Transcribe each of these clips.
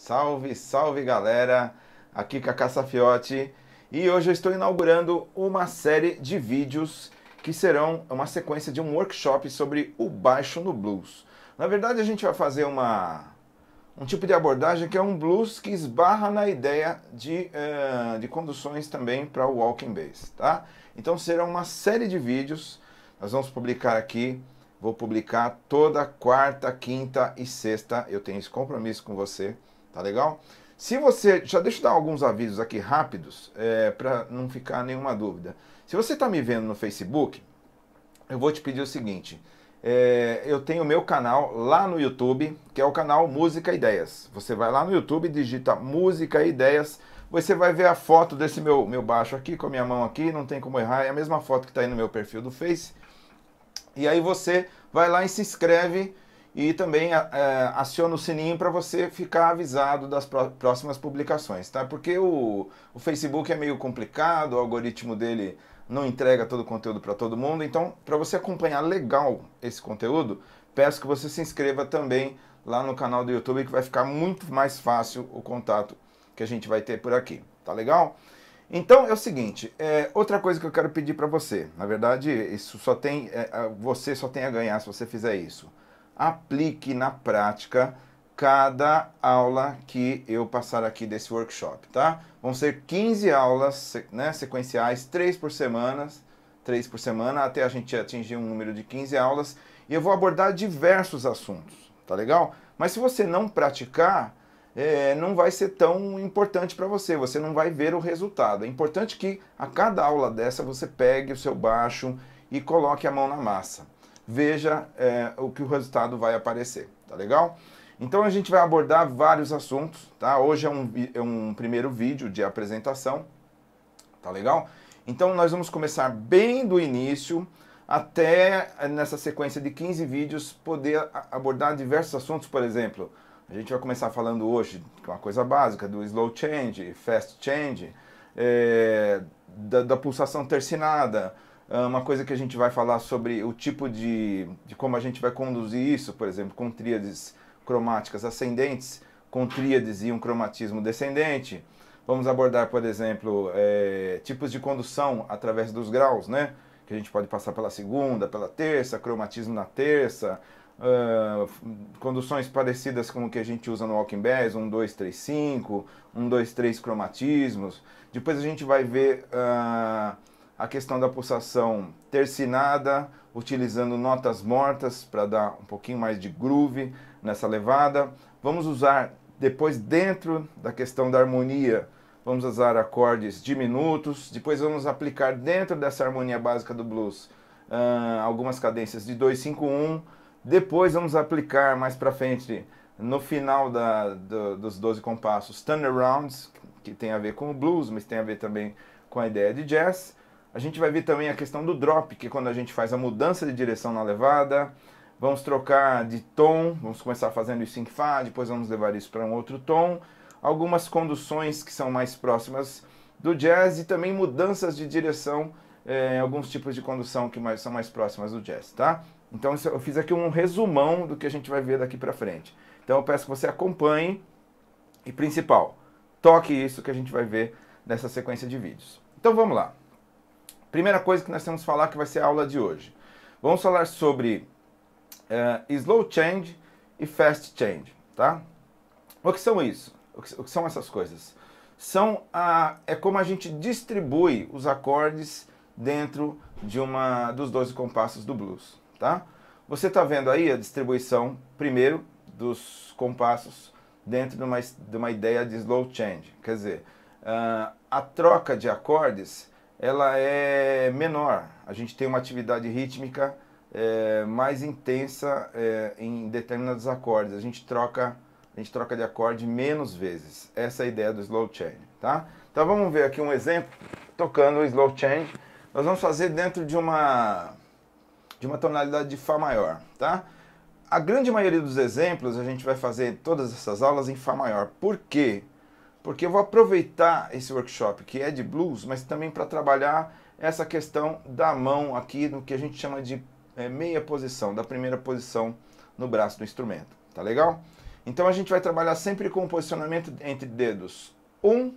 Salve, salve galera! Aqui Cacá é Safiotti e hoje eu estou inaugurando uma série de vídeos que serão uma sequência de um workshop sobre o baixo no blues. Na verdade, a gente vai fazer uma um tipo de abordagem que é um blues que esbarra na ideia de, uh, de conduções também para o walking bass, tá? Então será uma série de vídeos, nós vamos publicar aqui vou publicar toda quarta, quinta e sexta. Eu tenho esse compromisso com você tá legal? Se você, já deixa eu dar alguns avisos aqui rápidos, é, para não ficar nenhuma dúvida. Se você está me vendo no Facebook, eu vou te pedir o seguinte, é, eu tenho o meu canal lá no YouTube, que é o canal Música Ideias. Você vai lá no YouTube, digita Música Ideias, você vai ver a foto desse meu, meu baixo aqui, com a minha mão aqui, não tem como errar, é a mesma foto que está aí no meu perfil do Face. E aí você vai lá e se inscreve e também é, é, aciona o sininho para você ficar avisado das próximas publicações, tá? Porque o, o Facebook é meio complicado, o algoritmo dele não entrega todo o conteúdo para todo mundo, então para você acompanhar legal esse conteúdo, peço que você se inscreva também lá no canal do YouTube que vai ficar muito mais fácil o contato que a gente vai ter por aqui, tá legal? Então é o seguinte, é, outra coisa que eu quero pedir para você, na verdade isso só tem, é, é, você só tem a ganhar se você fizer isso aplique na prática cada aula que eu passar aqui desse workshop, tá? Vão ser 15 aulas né, sequenciais, três por semana, três por semana, até a gente atingir um número de 15 aulas, e eu vou abordar diversos assuntos, tá legal? Mas se você não praticar, é, não vai ser tão importante para você, você não vai ver o resultado. É importante que a cada aula dessa você pegue o seu baixo e coloque a mão na massa veja é, o que o resultado vai aparecer, tá legal? Então a gente vai abordar vários assuntos, tá? Hoje é um, é um primeiro vídeo de apresentação, tá legal? Então nós vamos começar bem do início até é, nessa sequência de 15 vídeos poder abordar diversos assuntos, por exemplo, a gente vai começar falando hoje uma coisa básica do slow change, fast change, é, da, da, pulsação tercinada, ah, uma coisa que a gente vai falar sobre o tipo de, de como a gente vai conduzir isso, por exemplo, com tríades cromáticas ascendentes, com tríades e um cromatismo descendente. Vamos abordar, por exemplo, é, tipos de condução através dos graus, né? Que a gente pode passar pela segunda, pela terça, cromatismo na terça, Uh, conduções parecidas com o que a gente usa no Walking Bass, 1, 2, 3, 5, 1, 2, 3 cromatismos. Depois a gente vai ver uh, a questão da pulsação tercinada, utilizando notas mortas para dar um pouquinho mais de groove nessa levada. Vamos usar depois dentro da questão da harmonia, vamos usar acordes diminutos, depois vamos aplicar dentro dessa harmonia básica do blues uh, algumas cadências de 251, depois vamos aplicar mais para frente no final da, do, dos 12 compassos turnarounds, que tem a ver com o blues, mas tem a ver também com a ideia de jazz. A gente vai ver também a questão do drop, que é quando a gente faz a mudança de direção na levada, vamos trocar de tom, vamos começar fazendo isso em Fá, depois vamos levar isso para um outro tom. Algumas conduções que são mais próximas do jazz e também mudanças de direção, é, alguns tipos de condução que mais, são mais próximas do jazz, tá? Então eu fiz aqui um resumão do que a gente vai ver daqui para frente. Então eu peço que você acompanhe e principal, toque isso que a gente vai ver nessa sequência de vídeos. Então vamos lá. Primeira coisa que nós temos que falar que vai ser a aula de hoje. Vamos falar sobre uh, slow change e fast change, tá? O que são isso? O que, o que são essas coisas? São a, é como a gente distribui os acordes dentro de uma dos 12 compassos do blues, tá? Você está vendo aí a distribuição primeiro dos compassos dentro de uma, de uma ideia de slow change, quer dizer, uh, a troca de acordes ela é menor. A gente tem uma atividade rítmica é, mais intensa é, em determinados acordes. A gente troca a gente troca de acorde menos vezes. Essa é a ideia do slow change, tá? Então vamos ver aqui um exemplo tocando o slow change. Nós vamos fazer dentro de uma de uma tonalidade de fá maior, tá? A grande maioria dos exemplos a gente vai fazer todas essas aulas em fá maior. Por quê? Porque porque eu vou aproveitar esse workshop que é de blues, mas também para trabalhar essa questão da mão aqui, no que a gente chama de é, meia posição, da primeira posição no braço do instrumento, tá legal? Então a gente vai trabalhar sempre com o posicionamento entre dedos 1,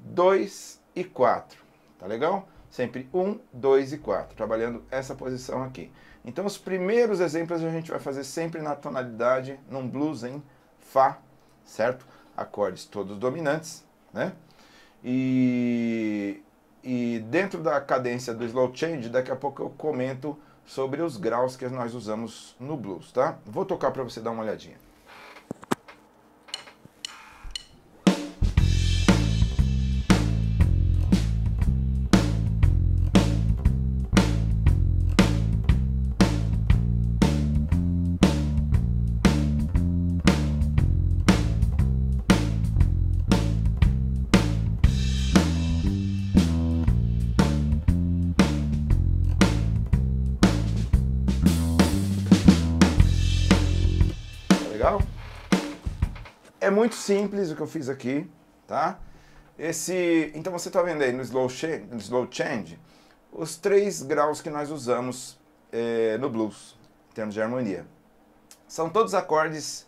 2 e 4, tá legal? Sempre 1, 2 e 4, trabalhando essa posição aqui. Então os primeiros exemplos a gente vai fazer sempre na tonalidade, num blues em Fá, certo? acordes todos dominantes, né? E, e dentro da cadência do slow change, daqui a pouco eu comento sobre os graus que nós usamos no blues, tá? Vou tocar para você dar uma olhadinha. muito simples o que eu fiz aqui, tá? Esse, então você está vendo aí no slow, change, no slow change os três graus que nós usamos eh, no blues, em termos de harmonia. São todos acordes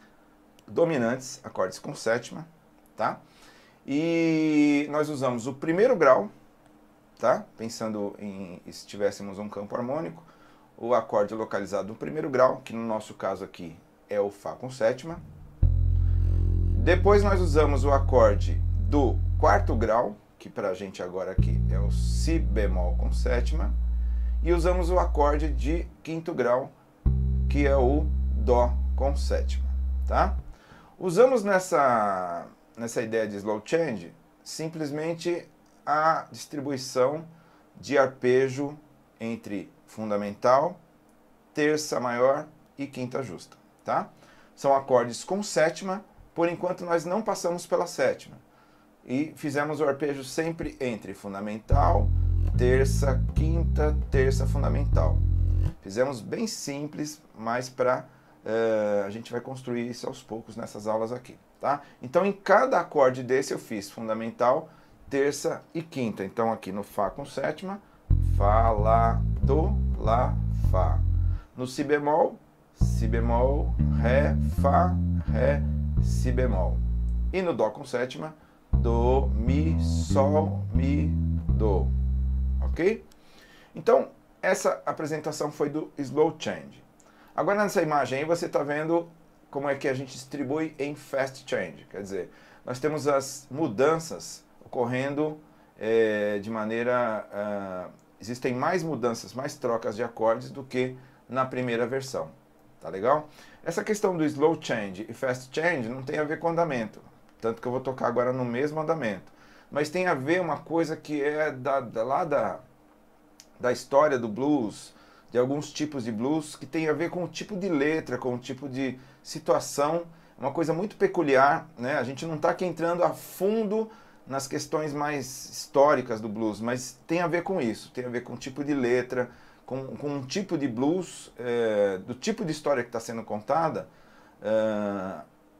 dominantes, acordes com sétima, tá? E nós usamos o primeiro grau, tá? Pensando em se tivéssemos um campo harmônico, o acorde localizado no primeiro grau, que no nosso caso aqui é o Fá com sétima, depois nós usamos o acorde do quarto grau, que para a gente agora aqui é o Si bemol com sétima, e usamos o acorde de quinto grau, que é o Dó com sétima, tá? Usamos nessa, nessa ideia de slow change simplesmente a distribuição de arpejo entre fundamental, terça maior e quinta justa, tá? São acordes com sétima, por enquanto, nós não passamos pela sétima. E fizemos o arpejo sempre entre fundamental, terça, quinta, terça, fundamental. Fizemos bem simples, mas para uh, eh, a gente vai construir isso aos poucos nessas aulas aqui, tá? Então, em cada acorde desse eu fiz fundamental, terça e quinta. Então, aqui no Fá com sétima, Fá, Lá, Do, Lá, Fá. No Si bemol, Si bemol, Ré, Fá, Ré, si bemol. E no dó com sétima, do, mi, sol, mi, do. OK? Então, essa apresentação foi do slow change. Agora nessa imagem aí você está vendo como é que a gente distribui em fast change, quer dizer, nós temos as mudanças ocorrendo é, de maneira... Uh, existem mais mudanças, mais trocas de acordes do que na primeira versão. Tá legal? Essa questão do slow change e fast change não tem a ver com andamento. Tanto que eu vou tocar agora no mesmo andamento. Mas tem a ver uma coisa que é da, da lá da, da história do blues, de alguns tipos de blues, que tem a ver com o tipo de letra, com o tipo de situação. É uma coisa muito peculiar, né? A gente não está aqui entrando a fundo nas questões mais históricas do blues, mas tem a ver com isso, tem a ver com o tipo de letra, com, com um tipo de blues, é, do tipo de história que está sendo contada, é,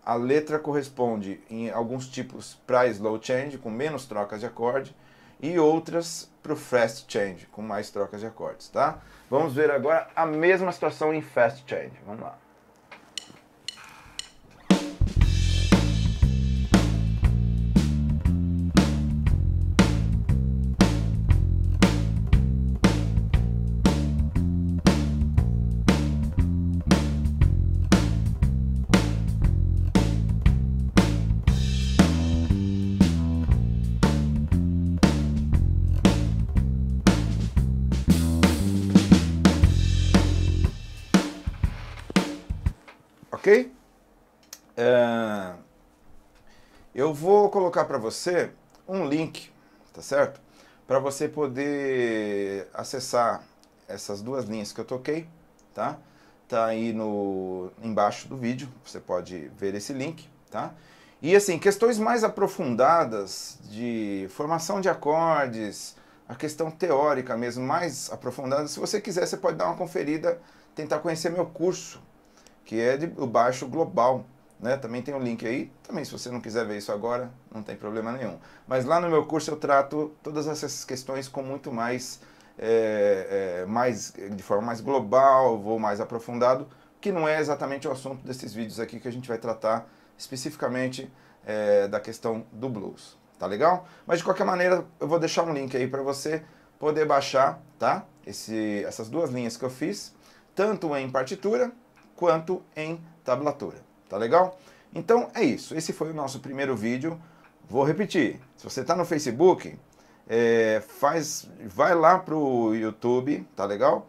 a letra corresponde em alguns tipos para slow change, com menos trocas de acorde, e outras para o fast change, com mais trocas de acordes, tá? Vamos ver agora a mesma situação em fast change. Vamos lá. Ok? Uh, eu vou colocar para você um link, tá certo? Para você poder acessar essas duas linhas que eu toquei, tá? Tá aí no embaixo do vídeo, você pode ver esse link, tá? E assim, questões mais aprofundadas de formação de acordes, a questão teórica mesmo, mais aprofundada, se você quiser, você pode dar uma conferida, tentar conhecer meu curso, que é de, o baixo global. Né? Também tem um link aí. Também, se você não quiser ver isso agora, não tem problema nenhum. Mas lá no meu curso eu trato todas essas questões com muito mais, é, é, mais de forma mais global, vou mais aprofundado, que não é exatamente o assunto desses vídeos aqui que a gente vai tratar especificamente é, da questão do blues. Tá legal? Mas de qualquer maneira, eu vou deixar um link aí para você poder baixar, tá? Esse, essas duas linhas que eu fiz, tanto em partitura quanto em tablatura. Tá legal? Então é isso. Esse foi o nosso primeiro vídeo. Vou repetir. Se você está no Facebook, é, faz, vai lá pro YouTube, tá legal?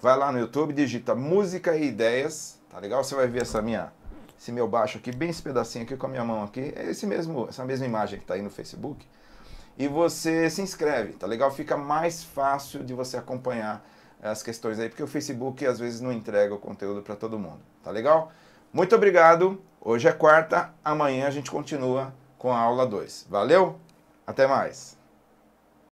Vai lá no YouTube, digita música e ideias, tá legal? Você vai ver essa minha, esse meu baixo aqui, bem esse pedacinho aqui com a minha mão aqui, é esse mesmo, essa mesma imagem que tá aí no Facebook. E você se inscreve, tá legal? Fica mais fácil de você acompanhar as questões aí, porque o Facebook às vezes não entrega o conteúdo para todo mundo. Tá legal? Muito obrigado. Hoje é quarta, amanhã a gente continua com a aula 2. Valeu? Até mais.